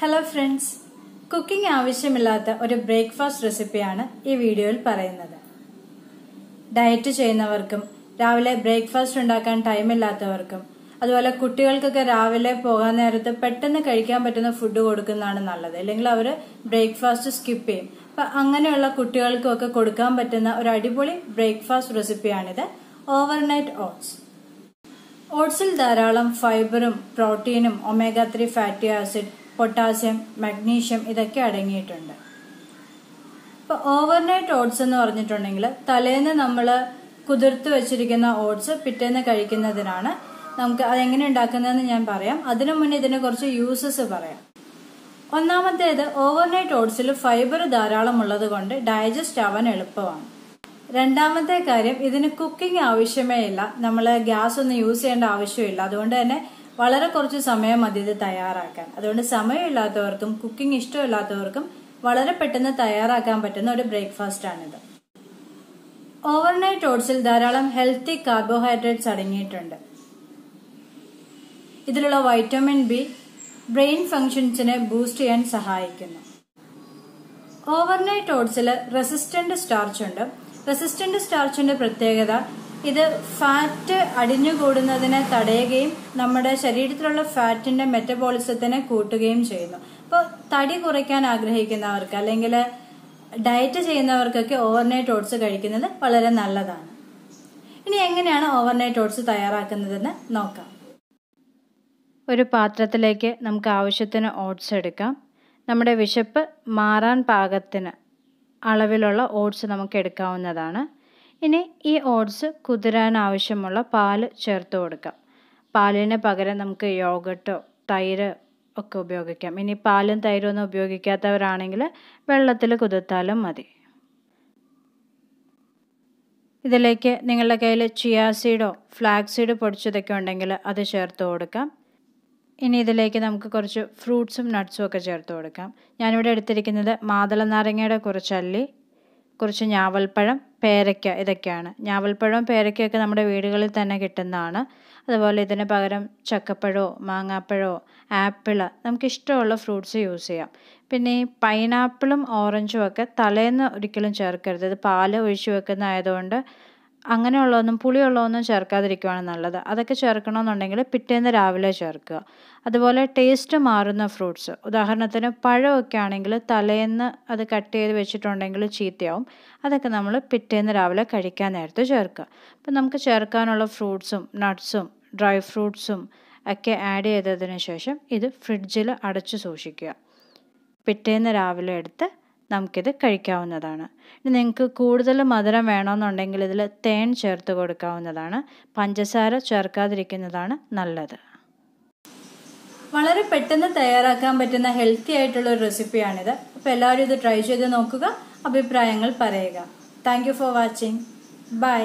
hello friends cooking ആവശ്യമില്ലാത്ത ഒരു breakfast റെസിപ്പിയാണ് ഈ വീഡിയോയിൽ പറയുന്നത് ഡയറ്റ് ചെയ്യുന്നവർക്കും രാവിലെ ബ്രേക്ക്ഫാസ്റ്റ് ഉണ്ടാക്കാൻ ടൈം ഇല്ലാത്തവർക്കും അതുപോലെ കുട്ടികൾക്കൊക്കെ രാവിലെ പോകാൻ നേരത്ത് പെട്ടെന്ന് കഴിക്കാൻ പറ്റുന്ന ഫുഡ് കൊടുക്കുന്നതാണ് നല്ലത് അല്ലെങ്കിൽ അവർ ബ്രേക്ക്ഫാസ്റ്റ് സ്കിപ്പ് ചെയ്യും അപ്പൊ അങ്ങനെയുള്ള കുട്ടികൾക്കൊക്കെ കൊടുക്കാൻ പറ്റുന്ന ഒരു അടിപൊളി ബ്രേക്ക്ഫാസ്റ്റ് റെസിപ്പിയാണിത് ഓവർനൈറ്റ് ഓട്സ് ഓട്സിൽ ധാരാളം ഫൈബറും പ്രോട്ടീനും omega three fatty acid potassium magnesium ഇതൊക്കെ അടങ്ങിയിട്ടുണ്ട് ഇപ്പൊ ഓവർനൈറ്റ് ഓട്സ് എന്ന് പറഞ്ഞിട്ടുണ്ടെങ്കിൽ തലേന്ന് നമ്മൾ കുതിർത്ത് വെച്ചിരിക്കുന്ന ഓട്സ് പിറ്റേന്ന് കഴിക്കുന്നതിനാണ് നമുക്ക് അതെങ്ങനെ ഉണ്ടാക്കുന്നതെന്ന് ഞാൻ പറയാം അതിനു മുന്നേ ഇതിനെ കുറച്ച് യൂസസ് പറയാം ഒന്നാമത്തേത് ഓവർനൈറ്റ് ഓട്സിൽ ഫൈബർ ധാരാളം ഉള്ളത് കൊണ്ട് ഡയജസ്റ്റ് ആവാൻ എളുപ്പമാണ് രണ്ടാമത്തെ കാര്യം ഇതിന് കുക്കിംഗ് ആവശ്യമേ ഇല്ല നമ്മൾ ഗ്യാസ് ഒന്നും യൂസ് ചെയ്യേണ്ട ആവശ്യമില്ല അതുകൊണ്ട് തന്നെ വളരെ കുറച്ച് സമയം മതി ഇത് തയ്യാറാക്കാൻ അതുകൊണ്ട് സമയമില്ലാത്തവർക്കും കുക്കിംഗ് ഇഷ്ടമില്ലാത്തവർക്കും വളരെ പെട്ടെന്ന് തയ്യാറാക്കാൻ പറ്റുന്ന ഒരു ബ്രേക്ക്ഫാസ്റ്റ് ആണിത് ഓവർനൈറ്റ് ഓട്സിൽ ധാരാളം ഹെൽത്തി കാർബോഹൈഡ്രേറ്റ്സ് അടങ്ങിയിട്ടുണ്ട് ഇതിലുള്ള വൈറ്റമിൻ ബി ബ്രെയിൻ ഫംഗ്ഷൻസിനെ ബൂസ്റ്റ് ചെയ്യാൻ സഹായിക്കുന്നു ഓവർനൈറ്റ് ഓട്സിൽ റെസിസ്റ്റന്റ് സ്റ്റാർച്ച് ഉണ്ട് റെസിസ്റ്റന്റ് സ്റ്റാർച്ചിന്റെ പ്രത്യേകത ഇത് ഫാറ്റ് അടിഞ്ഞു കൂടുന്നതിനെ തടയുകയും നമ്മുടെ ശരീരത്തിലുള്ള ഫാറ്റിന്റെ മെറ്റബോളിസത്തിനെ കൂട്ടുകയും ചെയ്യുന്നു അപ്പോൾ തടി കുറയ്ക്കാൻ ആഗ്രഹിക്കുന്നവർക്ക് അല്ലെങ്കിൽ ഡയറ്റ് ചെയ്യുന്നവർക്കൊക്കെ ഓവർനൈറ്റ് ഓട്സ് കഴിക്കുന്നത് വളരെ നല്ലതാണ് ഇനി എങ്ങനെയാണ് ഓവർനൈറ്റ് ഓട്സ് തയ്യാറാക്കുന്നതെന്ന് നോക്കാം ഒരു പാത്രത്തിലേക്ക് നമുക്ക് ആവശ്യത്തിന് ഓട്സ് എടുക്കാം നമ്മുടെ വിശപ്പ് മാറാൻ പാകത്തിന് അളവിലുള്ള ഓട്സ് നമുക്ക് എടുക്കാവുന്നതാണ് ഇനി ഈ ഓട്സ് കുതിരാൻ ആവശ്യമുള്ള പാല് ചേർത്ത് കൊടുക്കാം പാലിന് പകരം നമുക്ക് യോഗട്ടോ തൈര് ഒക്കെ ഉപയോഗിക്കാം ഇനി പാലും തൈരും ഒന്നും ഉപയോഗിക്കാത്തവരാണെങ്കിൽ വെള്ളത്തിൽ കുതിർത്താലും മതി ഇതിലേക്ക് നിങ്ങളുടെ കയ്യിൽ ചിയാ സീഡോ ഫ്ലാക്സ് സീഡ് പൊടിച്ചതൊക്കെ ഉണ്ടെങ്കിൽ അത് ചേർത്ത് കൊടുക്കാം ഇനി ഇതിലേക്ക് നമുക്ക് കുറച്ച് ഫ്രൂട്ട്സും നട്ട്സും ഒക്കെ ചേർത്ത് കൊടുക്കാം ഞാനിവിടെ എടുത്തിരിക്കുന്നത് മാതള നാരങ്ങയുടെ കുറച്ചല്ലി കുറച്ച് ഞാവൽപ്പഴം പേരയ്ക്ക ഇതൊക്കെയാണ് ഞാവൽപ്പഴവും പേരയ്ക്കയൊക്കെ നമ്മുടെ വീടുകളിൽ തന്നെ കിട്ടുന്നതാണ് അതുപോലെ ഇതിന് പകരം ചക്കപ്പഴമോ മാങ്ങാപ്പഴമോ ആപ്പിള് നമുക്ക് ഇഷ്ടമുള്ള ഫ്രൂട്ട്സ് യൂസ് ചെയ്യാം പിന്നെ ഈ പൈനാപ്പിളും ഓറഞ്ചും ഒക്കെ തലേന്ന് ഒരിക്കലും ചേർക്കരുത് ഇത് പാൽ ഒഴിച്ച് വെക്കുന്നതായതുകൊണ്ട് അങ്ങനെയുള്ളതൊന്നും പുളിയുള്ളതൊന്നും ചേർക്കാതിരിക്കുവാണ് നല്ലത് അതൊക്കെ ചേർക്കണമെന്നുണ്ടെങ്കിൽ പിറ്റേന്ന് രാവിലെ ചേർക്കുക അതുപോലെ ടേസ്റ്റ് മാറുന്ന ഫ്രൂട്ട്സ് ഉദാഹരണത്തിന് പഴമൊക്കെ ആണെങ്കിൽ തലേന്ന് അത് കട്ട് ചെയ്ത് വെച്ചിട്ടുണ്ടെങ്കിൽ ചീത്തയാവും അതൊക്കെ നമ്മൾ പിറ്റേന്ന് രാവിലെ കഴിക്കാൻ നേരത്തെ ചേർക്കുക അപ്പം നമുക്ക് ചേർക്കാനുള്ള ഫ്രൂട്ട്സും നട്ട്സും ഡ്രൈ ഫ്രൂട്ട്സും ഒക്കെ ആഡ് ചെയ്തതിന് ശേഷം ഇത് ഫ്രിഡ്ജിൽ അടച്ച് സൂക്ഷിക്കുക പിറ്റേന്ന് രാവിലെ എടുത്ത് നമുക്കിത് കഴിക്കാവുന്നതാണ് ഇനി നിങ്ങൾക്ക് കൂടുതൽ മധുരം വേണമെന്നുണ്ടെങ്കിൽ ഇതിൽ തേൻ ചേർത്ത് കൊടുക്കാവുന്നതാണ് പഞ്ചസാര ചേർക്കാതിരിക്കുന്നതാണ് നല്ലത് വളരെ പെട്ടെന്ന് തയ്യാറാക്കാൻ പറ്റുന്ന ഹെൽത്തി ആയിട്ടുള്ള ഒരു റെസിപ്പിയാണിത് അപ്പോൾ എല്ലാവരും ഇത് ട്രൈ ചെയ്ത് നോക്കുക അഭിപ്രായങ്ങൾ പറയുക താങ്ക് ഫോർ വാച്ചിങ് ബൈ